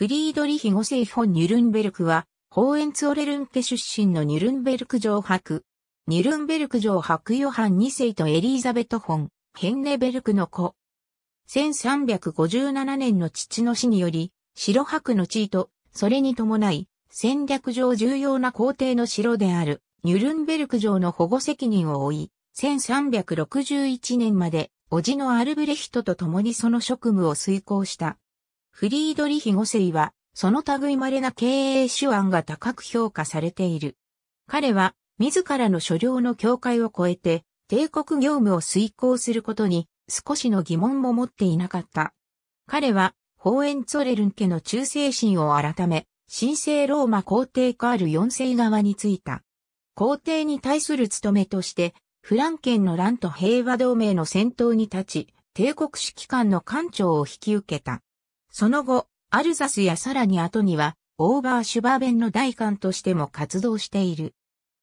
フリードリヒ5世本ニュルンベルクは、ホーエンツオレルン家出身のニュルンベルク城伯。ニュルンベルク城伯ヨハン2世とエリーザベト本、ヘンネベルクの子。1357年の父の死により、城伯の地位と、それに伴い、戦略上重要な皇帝の城である、ニュルンベルク城の保護責任を負い、1361年まで、叔父のアルブレヒトと共にその職務を遂行した。フリードリヒ五世は、その類稀な経営手腕が高く評価されている。彼は、自らの所領の境界を超えて、帝国業務を遂行することに、少しの疑問も持っていなかった。彼は、ホーエンツォレルン家の忠誠心を改め、神聖ローマ皇帝カール四世側についた。皇帝に対する務めとして、フランケンの乱と平和同盟の戦闘に立ち、帝国指揮官の官庁を引き受けた。その後、アルザスやさらに後には、オーバーシュバーベンの代官としても活動している。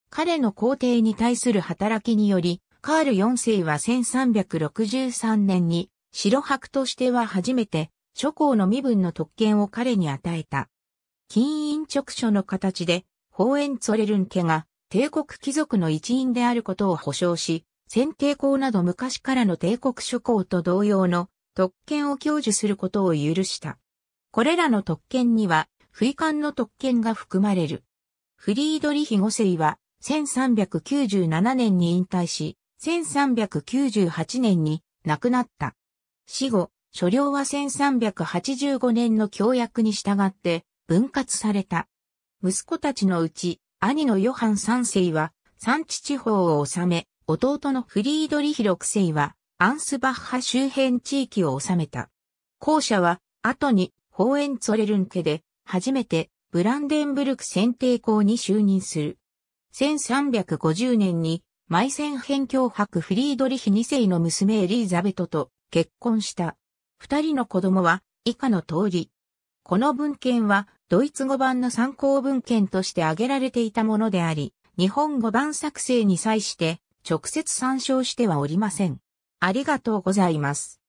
彼の皇帝に対する働きにより、カール4世は1363年に、白白としては初めて、諸侯の身分の特権を彼に与えた。金印直書の形で、ホーエンツォレルン家が帝国貴族の一員であることを保証し、先帝公など昔からの帝国諸侯と同様の特権を享受することを許した。これらの特権には、不遺憾の特権が含まれる。フリードリヒ5世は、1397年に引退し、1398年に亡くなった。死後、所領は1385年の協約に従って分割された。息子たちのうち、兄のヨハン3世は、産地地方を治め、弟のフリードリヒ6世は、アンスバッハ周辺地域を治めた。後者は、後に、ホーエンツォレルン家で、初めて、ブランデンブルク選定校に就任する。1350年に、マイセンヘン教博フリードリヒ2世の娘エリーザベトと結婚した。二人の子供は以下の通り。この文献はドイツ語版の参考文献として挙げられていたものであり、日本語版作成に際して直接参照してはおりません。ありがとうございます。